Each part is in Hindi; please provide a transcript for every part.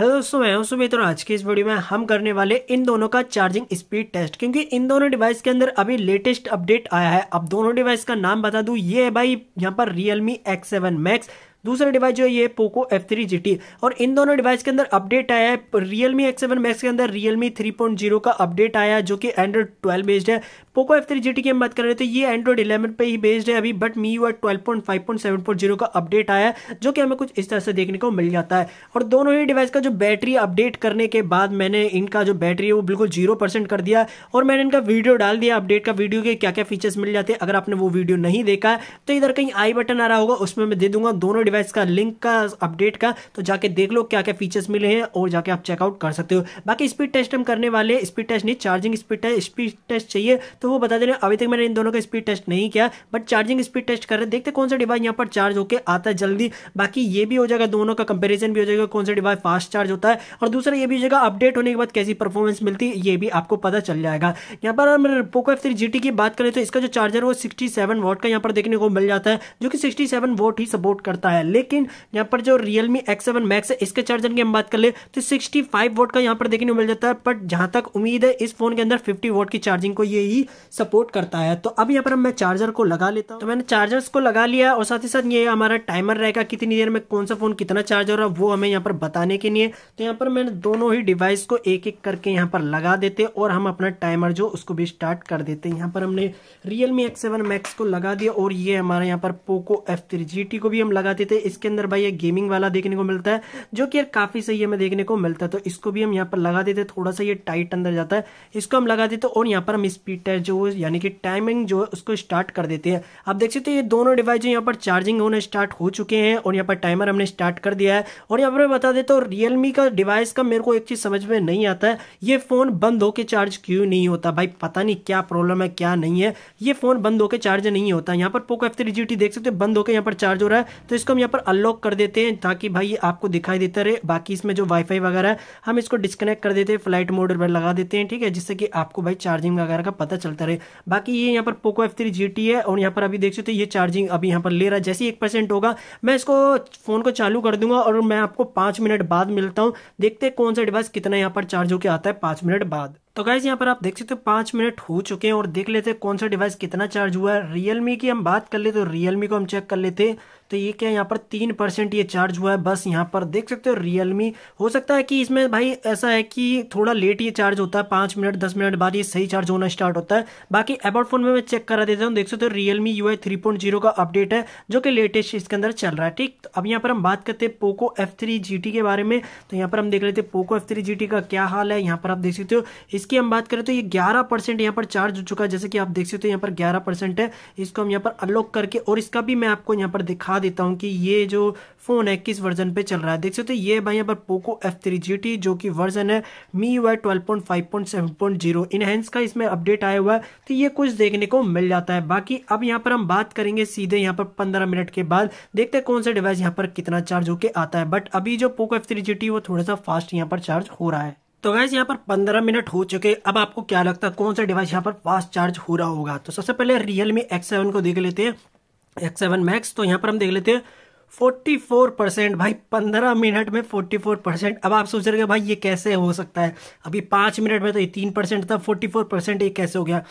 हेलो दोस्तों मैं हूं सुमित और आज की इस वीडियो में हम करने वाले इन दोनों का चार्जिंग स्पीड टेस्ट क्योंकि इन दोनों डिवाइस के अंदर अभी लेटेस्ट अपडेट आया है अब दोनों डिवाइस का नाम बता दूं ये है भाई यहाँ पर एक्स X7 Max दूसरा डिवाइस जो है ये Poco F three G T और इन दोनों डिवाइस के अंदर अपडेट आया है Realme X seven Max के अंदर Realme three point zero का अपडेट आया जो कि एंड्रॉइड ट्वेल्व बेस्ड है Poco F three G T की हम बात कर रहे हैं तो ये एंड्रॉइड इलेवन पे ही बेस्ड है अभी but MIUI twelve point five point seven point zero का अपडेट आया है जो कि हमें कुछ इस तरह से देखने को मिल जाता है और दोनों ही डिवाइस का जो बैटरी अपडेट करने के बाद मैंने इनका जो बैटरी है वो बिल्कुल जीरो परसेंट कर दिया और मैंने इनका वीडियो डाल दिया अपडेट का वीडियो के क्या क्या फीचर्स मिल जाते हैं अगर आपने वो वीडियो नहीं देखा है तो इधर कहीं आई बटन आ रहा होगा उसमें मैं दे दूंगा दोनों डिवाइस का लिंक का अपडेट का तो जाके देख लो क्या क्या फीचर्स मिले हैं और जाके आप चेकआउट कर सकते हो बाकी स्पीड टेस्ट हम करने वाले स्पीड टेस्ट नहीं charging speed test speed test चाहिए तो वो बता देना अभी तक मैंने इन दोनों का स्पीड टेस्ट नहीं किया बट चार्जिंग स्पीड टेस्ट कर रहे हैं देखते कौन सा डिवाइस यहाँ पर चार्ज होकर आता है जल्दी बाकी ये भी हो जाएगा दोनों का कंपेरिजन भी हो जाएगा कौन सा डिवाइस फास्ट चार्ज होता है और दूसरा ये भी हो जाएगा अपडेट होने के बाद कैसी परफॉर्मेंस मिलती है ये भी आपको पता चल जाएगा यहाँ पर हम पोको एफ थ्री की बात करें तो इसका जो चार्जर वो सिक्सटी सेवन वोट का यहाँ पर देखने को मिल जाता है जो कि सिक्सटी सेवन वोट ही सपोर्ट करता है है लेकिन यहाँ पर जो रियलमी एक्स सेवन मैक्स है इसके चार्जर की हम बात कर ले तो सिक्सटी फाइव वोट का यहाँ पर देखने को मिल जाता है बट जहाँ तक उम्मीद है इस फोन के अंदर फिफ्टी वोट की चार्जिंग को ये ही सपोर्ट करता है तो अब यहाँ पर मैं चार्जर को लगा लेता हूँ तो मैंने चार्जर्स को लगा लिया और साथ ही साथ ये हमारा टाइमर रहेगा कितनी देर में कौन सा फोन कितना चार्ज हो रहा है वो हमें यहाँ पर बताने के लिए तो यहाँ पर मैंने दोनों ही डिवाइस को एक एक करके यहाँ पर लगा देते और हम अपना टाइमर जो उसको भी स्टार्ट कर देते हैं यहाँ पर हमने रियलमी एक्स सेवन मैक्स को लगा दिया और ये हमारे यहाँ पर Poco F three G T को भी हम लगाते थे इसके अंदर भाई ये गेमिंग वाला देखने को मिलता है जो कि यार काफी सही हमें देखने को मिलता है तो इसको भी हम यहाँ पर लगा देते थोड़ा सा ये टाइट अंदर जाता है इसको हम लगा देते और यहाँ पर हम स्पीड टायर जो यानी कि टाइमिंग जो है उसको स्टार्ट कर देते हैं आप देख सकते हो ये दोनों डिवाइस यहाँ पर चार्जिंग होना स्टार्ट हो चुके हैं और यहाँ पर टाइमर हमने स्टार्ट कर दिया है और यहाँ पर बता देते रियलमी का डिवाइस का मेरे को एक चीज समझ में नहीं आता है ये फोन बंद होकर चार्ज क्यों नहीं होता भाई पता नहीं क्या प्रॉब्लम है क्या नहीं है ये फोन बंद होकर चार्ज नहीं होता यहाँ पर पोको एफ थ्री देख सकते हो बंद होकर यहाँ पर चार्ज हो रहा है तो इसको हम यहाँ पर अनलॉक कर देते हैं ताकि भाई आपको दिखाई देता रहे बाकी इसमें जो वाईफाई वगैरह है हम इसको डिस्कनेक्ट कर देते हैं फ्लाइट मोड पर लगा देते हैं ठीक है जिससे कि आपको भाई चार्जिंग वगैरह का पता चलता रहे बाकी ये यहाँ पर पोको एफ थ्री है और यहाँ पर अभी देख सकते ये चार्जिंग अभी यहाँ पर ले रहा है जैसे एक होगा मैं इसको फोन को चालू कर दूंगा और मैं आपको पाँच मिनट बाद मिलता हूँ देखते कौन सा डिवाइस कितना यहाँ पर चार्ज होकर आता है पाँच मिनट बाद तो गाइज यहाँ पर आप देख सकते हो पाँच मिनट हो चुके हैं और देख लेते हैं कौन सा डिवाइस कितना चार्ज हुआ है रियलमी की हम बात कर ले तो रियलमी को हम चेक कर लेते तो ये क्या यहाँ पर तीन परसेंट ये चार्ज हुआ है बस यहाँ पर देख सकते हो रियलमी हो सकता है कि इसमें भाई ऐसा है कि थोड़ा लेट ये चार्ज होता है पाँच मिनट दस मिनट बाद ये सही चार्ज होना स्टार्ट होता है बाकी एबाउट फोन में मैं चेक करा देता हूँ देख सकते हो Realme U I three point zero का अपडेट है जो कि लेटेस्ट इसके अंदर चल रहा है ठीक तो अब यहाँ पर हम बात करते हैं Poco F three G T के बारे में तो यहाँ पर हम देख लेते हैं Poco F three G T का क्या हाल है यहाँ पर आप देख सकते हो इसकी हम बात करें तो ये ग्यारह परसेंट यहाँ पर चार्ज हो चुका है जैसे कि आप देख सकते हो यहाँ पर ग्यारह परसेंट है इसको हम यहाँ पर अनलॉक करके और इसका भी मैं आपको यहाँ पर दिखा देता हूँ कि ये जो फ़ोन है किस वर्जन पे चल रहा है देख सकते हो ये भाई यहाँ पर Poco F three G T जो कि वर्जन है MIUI twelve point five point seven point zero enhance का इसमें अपडेट आया हुआ है तो ये कुछ देखने को मिल जाता है बाकी अब यहाँ पर हम बात करेंगे सीधे यहाँ पर पंद्रह मिनट के बाद देखते हैं कौन सा डिवाइस यहाँ पर कितना चार्ज होके आता है बट अभी जो Poco F three G T वो थोड़ा सा फास्ट यहाँ पर चार्ज हो रहा है तो गैस यहाँ पर 15 मिनट हो चुके अब आपको क्या लगता है कौन सा डिवाइस यहाँ पर फास्ट चार्ज हो रहा होगा तो सबसे पहले रियल मी एक्स सेवन को देख लेते हैं एक्स सेवन मैक्स तो यहाँ पर हम देख लेते हैं 44 परसेंट भाई 15 मिनट में 44 परसेंट अब आप सोच रहे हो भाई ये कैसे हो सकता है अभी 5 मिनट में तो ये तीन परसेंट था 44 परसेंट ये कैसे हो गया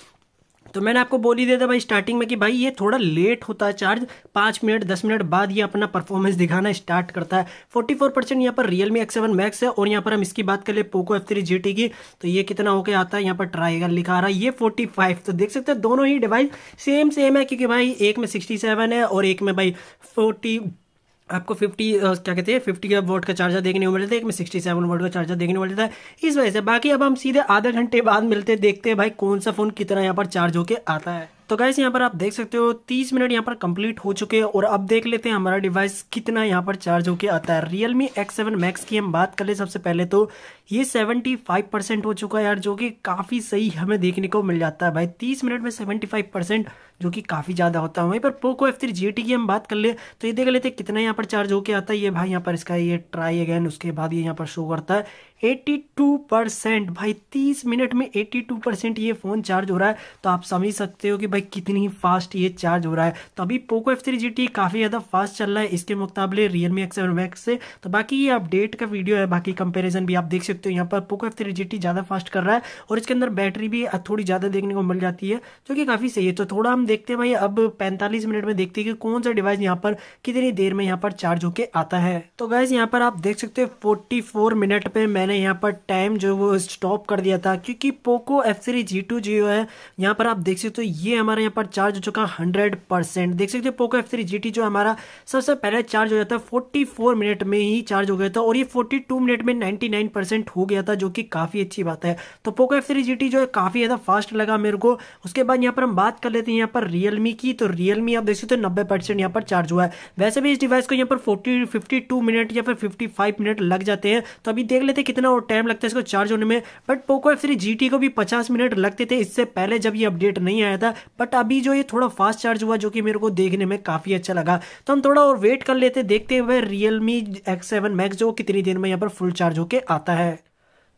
तो मैंने आपको बोल ही दिया था भाई स्टार्टिंग में कि भाई ये थोड़ा लेट होता है चार्ज पाँच मिनट दस मिनट बाद ये अपना परफॉर्मेंस दिखाना स्टार्ट करता है फोर्टी फोर परसेंट यहाँ पर Realme X seven Max है और यहाँ पर हम इसकी बात कर ले Poco F three G T की तो ये कितना होकर आता है यहाँ पर ट्राईगर लिखा रहा है ये फोर्टी फाइव तो देख सकते हैं दोनों ही डिवाइस सेम सेम है क्योंकि भाई एक में सिक्सटी सेवन है और एक में भाई फोर्टी आपको 50 क्या कहते हैं 50 का वोट का चार्जर देखने को मिलता है एक में 67 वोट का चार्जर देखने को मिलता है इस वजह से बाकी अब हम सीधे आधे घंटे बाद मिलते देखते हैं भाई कौन सा फोन कितना यहाँ पर चार्ज होके आता है तो गाइस यहाँ पर आप देख सकते हो तीस मिनट यहाँ पर कंप्लीट हो चुके हैं और अब देख लेते हैं हमारा डिवाइस कितना यहाँ पर चार्ज होके आता है Realme X seven Max की हम बात कर ले सबसे पहले तो ये सेवेंटी फाइव परसेंट हो चुका है यार जो कि काफ़ी सही हमें देखने को मिल जाता है भाई तीस मिनट में सेवेंटी फाइव परसेंट जो कि काफ़ी ज़्यादा होता है वहीं पर पोको एफ थ्री जी की हम बात कर ले तो ये देख लेते हैं कितना यहाँ पर चार्ज होके आता है ये भाई यहाँ पर इसका ये ट्राई अगेन उसके बाद ये यहाँ पर शो करता है 82 परसेंट भाई 30 मिनट में 82 परसेंट ये फ़ोन चार्ज हो रहा है तो आप समझ सकते हो कि भाई भाई कितनी फास्ट ये चार्ज हो रहा है तो अभी Poco F three G T काफ़ी ज़्यादा फास्ट चल रहा है इसके मुकाबले Realme X seven Max से तो बाकी ये अपडेट का वीडियो है बाकी कंपेरिजन भी आप देख सकते हो यहाँ पर Poco F three G T ज़्यादा फास्ट कर रहा है और इसके अंदर बैटरी भी थोड़ी ज़्यादा देखने को मिल जाती है जो कि काफ़ी सही है तो थोड़ा हम देखते हैं भाई अब पैंतालीस मिनट में देखते हैं कि कौन सा डिवाइस यहाँ पर कितनी देर में यहाँ पर चार्ज होकर आता है तो गैस यहाँ पर आप देख सकते हो फोर्टी फोर मिनट पर मैंने यहाँ पर टाइम जो वो स्टॉप कर दिया था क्योंकि Poco F three G two जो है यहाँ पर आप देख सकते हो ये हमारे हमारा यहाँ पर चार्ज हो चुका हंड्रेड परसेंट देख सकते हो पोको एफ थ्री जी जो हमारा सबसे पहले चार्ज हो गया था फोर्टी फोर मिनट में ही चार्ज हो गया था और ये फोर्टी टू मिनट में नाइन्टी नाइन परसेंट हो गया था जो कि काफ़ी अच्छी बात है तो पोको एफ थ्री जी जो है काफ़ी ज़्यादा फास्ट लगा मेरे को उसके बाद यहाँ पर हम बात कर लेते हैं यहाँ पर रियलमी की तो रियलमी आप देख सकते हो नब्बे परसेंट यहाँ पर चार्ज हुआ है वैसे भी इस डिवाइस को यहाँ पर फोर्टी फिफ्टी मिनट या फिर फिफ्टी मिनट लग जाते हैं तो अभी देख लेते हैं कितना टाइम लगता है इसको चार्ज होने में but Poco F three G को भी पचास मिनट लगते थे इससे पहले जब ये अपडेट नहीं आया था बट अभी जो ये थोड़ा फास्ट चार्ज हुआ जो कि मेरे को देखने में काफ़ी अच्छा लगा तो हम थोड़ा और वेट कर लेते देखते हुए Realme X seven Max जो कितनी देर में यहाँ पर फुल चार्ज होके आता है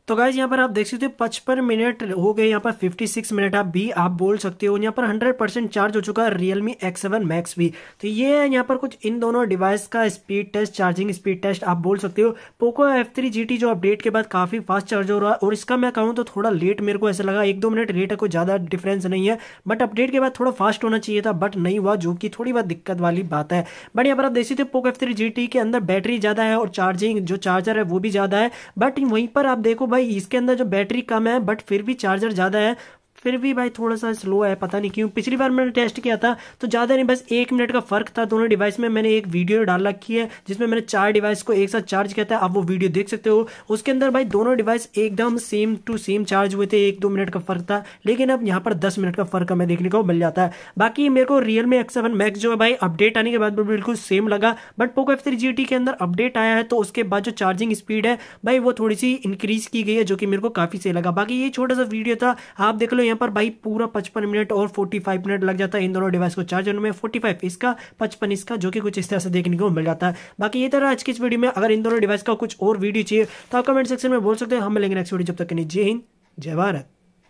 तो गाइज यहाँ पर आप देख सकते हो पचपन मिनट हो गए यहाँ पर 56 मिनट आप भी आप बोल सकते हो यहाँ पर 100 परसेंट चार्ज हो चुका है रियलमी एक्स सेवन मैक्स भी तो ये है यहाँ पर कुछ इन दोनों डिवाइस का speed test charging speed test आप बोल सकते हो Poco F three G T जो अपडेट के बाद काफ़ी फास्ट चार्ज हो रहा है और इसका मैं कहूँ तो थोड़ा लेट मेरे को ऐसा लगा एक दो मिनट लेट है कोई ज़्यादा डिफरेंस नहीं है बट अपडेट के बाद थोड़ा फास्ट होना चाहिए था बट नहीं हुआ जो कि थोड़ी बहुत दिक्कत वाली बात है बट यहाँ पर आप देख सकते हो Poco F three G T के अंदर बैटरी ज़्यादा है और चार्जिंग जो चार्जर है वो भी ज़्यादा है बट वहीं पर आप देखो भाई इसके अंदर जो बैटरी कम है बट फिर भी चार्जर ज़्यादा है फिर भी भाई थोड़ा सा स्लो है पता नहीं क्यों पिछली बार मैंने टेस्ट किया था तो ज़्यादा नहीं बस एक मिनट का फ़र्क था दोनों डिवाइस में मैंने एक वीडियो डाल रखी है जिसमें मैंने चार डिवाइस को एक साथ चार्ज किया था आप वो वीडियो देख सकते हो उसके अंदर भाई दोनों डिवाइस एकदम सेम टू सेम चार्ज हुए थे एक दो मिनट का फ़र्क था लेकिन अब यहाँ पर दस मिनट का फ़र्क हमें देखने को मिल जाता है बाकी मेरे को Realme X seven Max जो है भाई अपडेट आने के बाद बिल्कुल सेम लगा but Poco F three G T के अंदर अपडेट आया है तो उसके बाद जो चार्जिंग स्पीड है भाई वो थोड़ी सी इंक्रीज़ की गई है जो कि मेरे को काफ़ी सही लगा बाकी ये छोटा सा वीडियो था आप देख लो यहाँ पर भाई पूरा पचपन मिनट और फोर्टी फाइव मिनट लग जाता है इन दोनों डिवाइस को चार्ज करने में फोर्टी फाइव इसका पचपन इसका जो कि कुछ इस तरह से देखने को मिल जाता है बाकी ये तरह आज की इस वीडियो में अगर इन दोनों डिवाइस का कुछ और वीडियो चाहिए तो आप कमेंट सेक्शन में बोल सकते हैं हम मिलेंगे नेक्स्ट वीडियो जब तक नहीं जय हिंद जय भारत